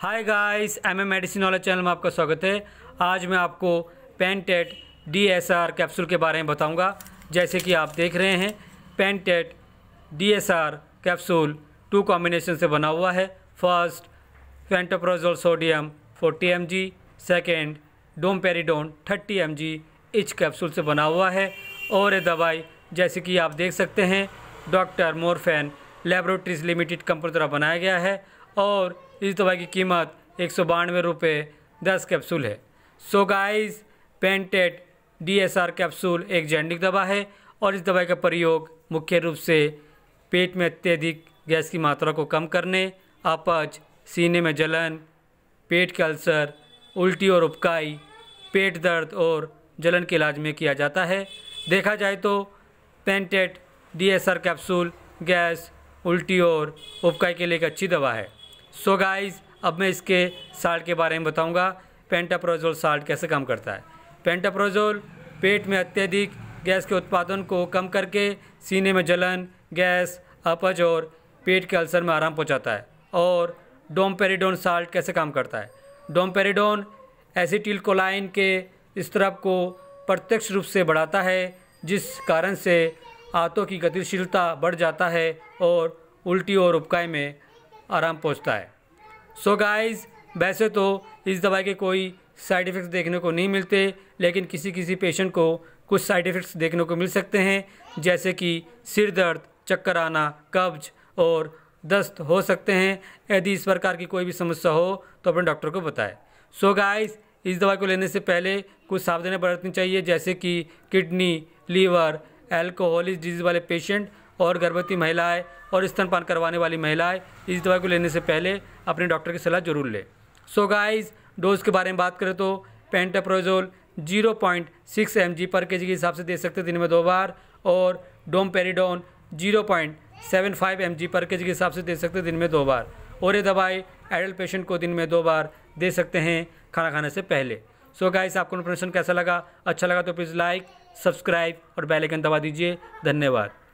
hi guys M A medicine वाला channel में आपका स्वागत है आज मैं आपको पेंटेट डी एस आर कैप्सूल के बारे में बताऊंगा जैसे कि आप देख रहे हैं पेंटेट D S R capsule two combination से बना हुआ है first pantoprazole sodium 40 M G second domperidone thirty M G each capsule से बना हुआ है और ये दवाई जैसे कि आप देख सकते हैं doctor Morepen laboratories limited company द्वारा बनाया गया है और इस दवाई की कीमत एक सौ बानवे रुपये दस कैप्सूल है सो गाइस पेंटेड डी एस आर कैप्सूल एक जेनरिक दवा है और इस दवाई का प्रयोग मुख्य रूप से पेट में अत्यधिक गैस की मात्रा को कम करने अपच सीने में जलन पेट के अल्सर उल्टी और उपकाई पेट दर्द और जलन के इलाज में किया जाता है देखा जाए तो पेंटेट D S R capsule gas उल्टी और उपकाई के लिए एक अच्छी दवा है सो so गाइस अब मैं इसके साल्ट के बारे में बताऊंगा पेंटाप्रोजोल साल्ट कैसे काम करता है पेंटाप्रोजोल पेट में अत्यधिक गैस के उत्पादन को कम करके सीने में जलन गैस अपज और पेट के अल्सर में आराम पहुंचाता है और डोमपेरिडोन साल्ट कैसे काम करता है डोमपेरिडोन कोलाइन के स्त्रव को प्रत्यक्ष रूप से बढ़ाता है जिस कारण से आंतों की गतिशीलता बढ़ जाता है और उल्टी और उपकाय में आराम पहुंचता है सो so गाइस वैसे तो इस दवाई के कोई साइड इफ़ेक्ट्स देखने को नहीं मिलते लेकिन किसी किसी पेशेंट को कुछ साइड इफ़ेक्ट्स देखने को मिल सकते हैं जैसे कि सिर दर्द चक्कर आना कब्ज और दस्त हो सकते हैं यदि इस प्रकार की कोई भी समस्या हो तो अपने डॉक्टर को बताएं सो so गाइस इस दवाई को लेने से पहले कुछ सावधानियाँ बरतनी चाहिए जैसे कि किडनी लीवर एल्कोहलिक डिजीज़ वाले पेशेंट और गर्भवती महिलाएं और स्तनपान करवाने वाली महिलाएं इस दवाई को लेने से पहले अपने डॉक्टर की सलाह जरूर लें सो गाइस डोज के बारे में बात करें तो pantoprazole zero point six M G per K जी के हिसाब से दे सकते दिन में दो बार और पेरीडोन zero point seven five M G per K जी के हिसाब से दे सकते दिन में दो बार और ये दवाई एडल्ट पेशेंट को दिन में दो बार दे सकते हैं खाना खाने से पहले सो so गाइस आपको इन्फॉर्मेशन कैसा लगा अच्छा लगा तो प्लीज़ लाइक सब्सक्राइब और बेल आइकन दबा दीजिए धन्यवाद